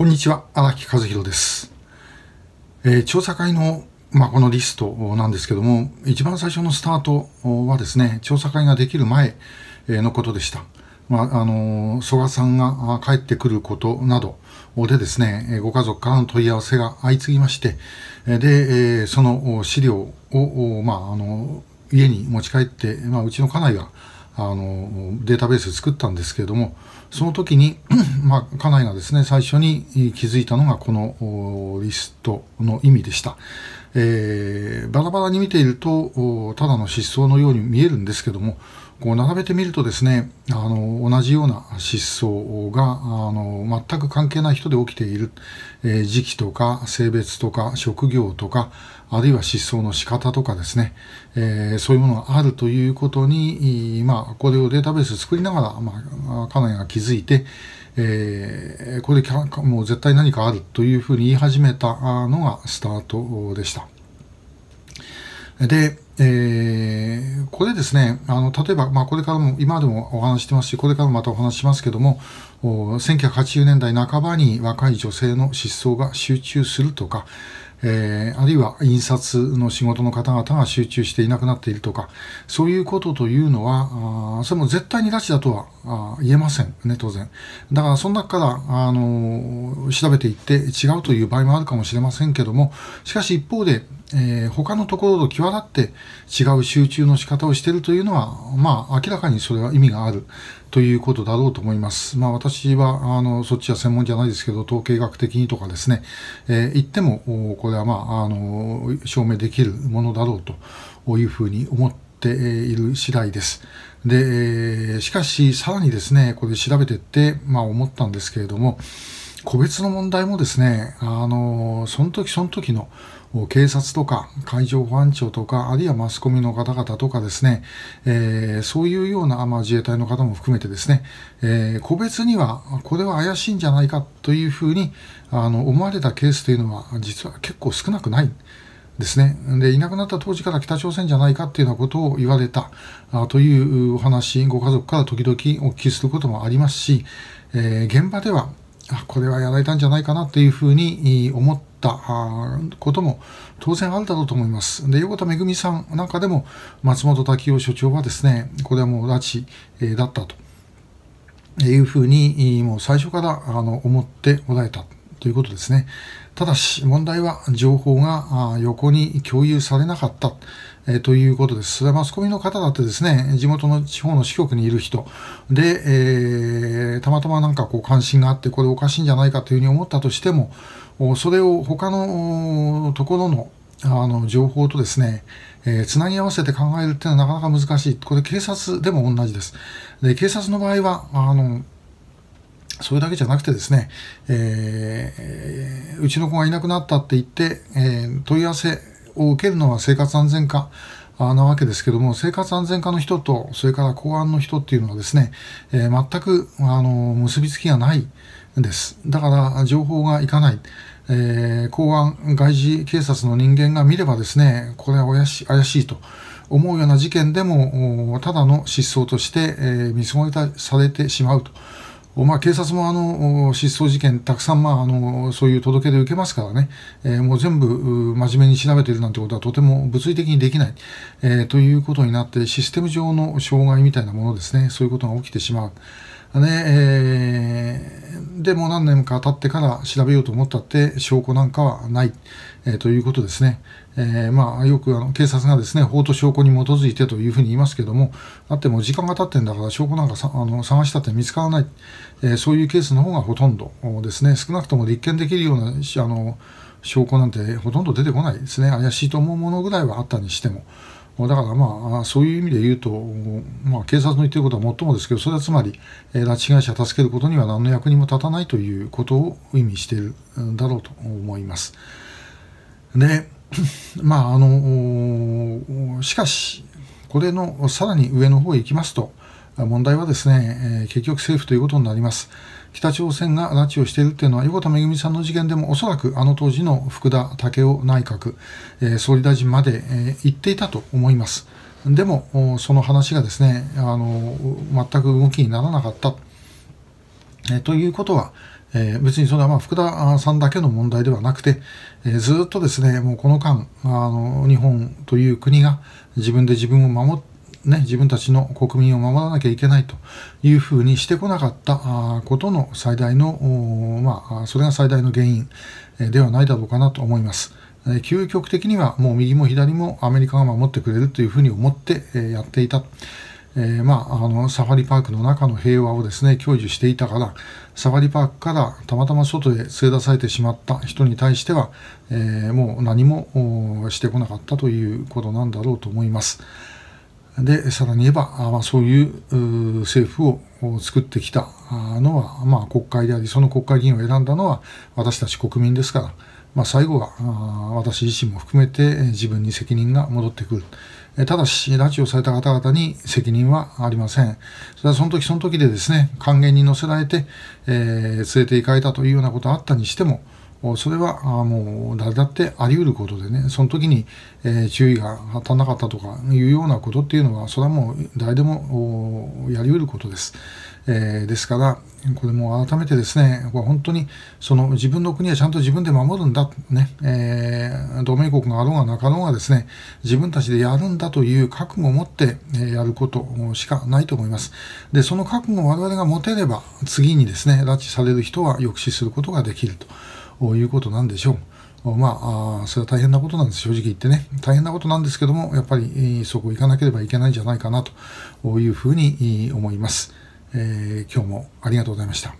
こんにちは、荒木和弘です。えー、調査会の、まあ、このリストなんですけども、一番最初のスタートはですね、調査会ができる前のことでした。まあ、あの、曽我さんが帰ってくることなどでですね、ご家族からの問い合わせが相次ぎまして、で、その資料を、まあ、あの、家に持ち帰って、まあ、うちの家内が、あのデータベース作ったんですけれどもその時に、まあ、家内がですね最初に気づいたのがこのリストの意味でした。えー、バラバラに見ているとただの失踪のように見えるんですけどもこう並べてみるとですねあの同じような失踪があの全く関係ない人で起きている、えー、時期とか性別とか職業とかあるいは失踪の仕方とかですね、えー、そういうものがあるということに、まあ、これをデータベース作りながら、まあ、なりが気づいて、えー、これでもう絶対何かあるというふうに言い始めたのがスタートでした。で、えー、これですね、あの例えば、まあ、これからも、今でもお話してますし、これからもまたお話しますけども、1980年代半ばに若い女性の失踪が集中するとか、えー、あるいは印刷の仕事の方々が集中していなくなっているとか、そういうことというのは、あそれも絶対に拉致だとはあ言えませんね、当然。だからその中から、あのー、調べていって違うという場合もあるかもしれませんけども、しかし一方で、えー、他のところと際立って違う集中の仕方をしているというのは、まあ、明らかにそれは意味があるということだろうと思います。まあ、私は、あの、そっちは専門じゃないですけど、統計学的にとかですね、えー、言っても、これは、まあ、あの、証明できるものだろうというふうに思っている次第です。で、えしかし、さらにですね、これ調べてって、まあ、思ったんですけれども、個別の問題もですね、あの、その時その時の、警察とか海上保安庁とか、あるいはマスコミの方々とかですね、えー、そういうような、まあ、自衛隊の方も含めてですね、えー、個別にはこれは怪しいんじゃないかというふうにあの思われたケースというのは実は結構少なくない。ですね。で、いなくなった当時から北朝鮮じゃないかっていうようなことを言われたあというお話、ご家族から時々お聞きすることもありますし、えー、現場ではこれはやられたんじゃないかなというふうに思ったことも当然あるだろうと思います。で、横田めぐみさんなんかでも、松本滝夫所長はですね、これはもう拉致、えだったというふうに、もう最初からあの思っておられたということですね。ただし、問題は情報が横に共有されなかった。えー、ということです。それはマスコミの方だってですね、地元の地方の支局にいる人で、えー、たまたまなんかこう関心があって、これおかしいんじゃないかというふうに思ったとしても、それを他のところのあの情報とですね、えー、つなぎ合わせて考えるっていうのはなかなか難しい。これ警察でも同じです。で警察の場合は、あの、それだけじゃなくてですね、えー、うちの子がいなくなったって言って、えー、問い合わせを受けるのは生活安全課なわけですけども、生活安全課の人と、それから公安の人っていうのはですね、えー、全くあの結びつきがないんです。だから、情報がいかない。えー、公安、外事警察の人間が見ればですね、これは怪し怪しいと思うような事件でも、ただの失踪として、えー、見過ごされてしまうと。まあ、警察もあの失踪事件、たくさん、まあ、あのそういう届け出を受けますからね、えー、もう全部真面目に調べているなんてことはとても物理的にできない、えー、ということになって、システム上の障害みたいなものですね、そういうことが起きてしまう。ねえー、でも何年か経ってから調べようと思ったって証拠なんかはない、えー、ということですね。えー、まあ、よくあの警察がですね法と証拠に基づいてというふうに言いますけどもだってもう時間が経ってんだから証拠なんかさあの探したって見つからない、えー、そういうケースの方がほとんどですね少なくとも立件できるようなあの証拠なんてほとんど出てこないですね怪しいと思うものぐらいはあったにしても。だからまあそういう意味で言うと、まあ、警察の言ってることはもっともですけどそれはつまり拉致被害者を助けることには何の役にも立たないということを意味しているんだろうと思います。でまああのしかしこれのさらに上の方へ行きますと問題はですね結局政府ということになります。北朝鮮が拉致をしているというのは横田めぐみさんの事件でもおそらくあの当時の福田赳夫内閣、えー、総理大臣まで、えー、言っていたと思います。でもその話がですねあの全く動きにならなかった、えということは、えー、別にそれはまあ福田さんだけの問題ではなくて、えー、ずっとですねもうこの間あの日本という国が自分で自分を守ってね、自分たちの国民を守らなきゃいけないというふうにしてこなかったことの最大の、まあ、それが最大の原因ではないだろうかなと思います。究極的にはもう右も左もアメリカが守ってくれるというふうに思ってやっていた。えー、まあ、あの、サファリパークの中の平和をですね、享受していたから、サファリパークからたまたま外へ連れ出されてしまった人に対しては、えー、もう何もしてこなかったということなんだろうと思います。でさらに言えば、まあ、そういう政府を作ってきたのは、まあ、国会でありその国会議員を選んだのは私たち国民ですから、まあ、最後は私自身も含めて自分に責任が戻ってくるただし拉致をされた方々に責任はありませんそれはその時その時でですね還元に乗せられて、えー、連れて行かれたというようなことがあったにしてもそれはもう誰だってあり得ることでね、その時に、え注意が当たらなかったとかいうようなことっていうのは、それはもう誰でもやり得ることです。えですから、これも改めてですね、これ本当にその自分の国はちゃんと自分で守るんだ、ねえ同盟国があろうがなかろうがですね、自分たちでやるんだという覚悟を持ってやることしかないと思います。で、その覚悟を我々が持てれば、次にですね、拉致される人は抑止することができると。ういうことなんでしょう。まあ、それは大変なことなんです、正直言ってね。大変なことなんですけども、やっぱりそこ行かなければいけないんじゃないかなというふうに思います。えー、今日もありがとうございました。